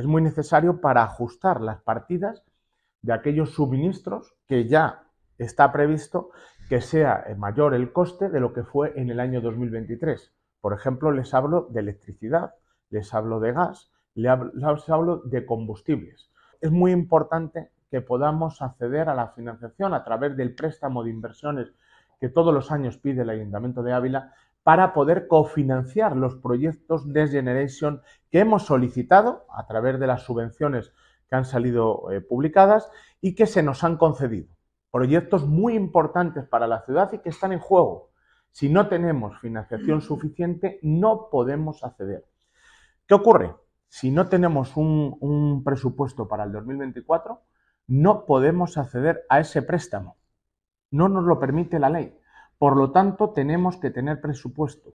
es muy necesario para ajustar las partidas de aquellos suministros que ya está previsto que sea mayor el coste de lo que fue en el año 2023. Por ejemplo, les hablo de electricidad, les hablo de gas, les hablo de combustibles. Es muy importante que podamos acceder a la financiación a través del préstamo de inversiones que todos los años pide el Ayuntamiento de Ávila para poder cofinanciar los proyectos de Generation que hemos solicitado a través de las subvenciones que han salido eh, publicadas y que se nos han concedido. Proyectos muy importantes para la ciudad y que están en juego. Si no tenemos financiación mm. suficiente, no podemos acceder. ¿Qué ocurre? Si no tenemos un, un presupuesto para el 2024, no podemos acceder a ese préstamo. No nos lo permite la ley. Por lo tanto, tenemos que tener presupuesto.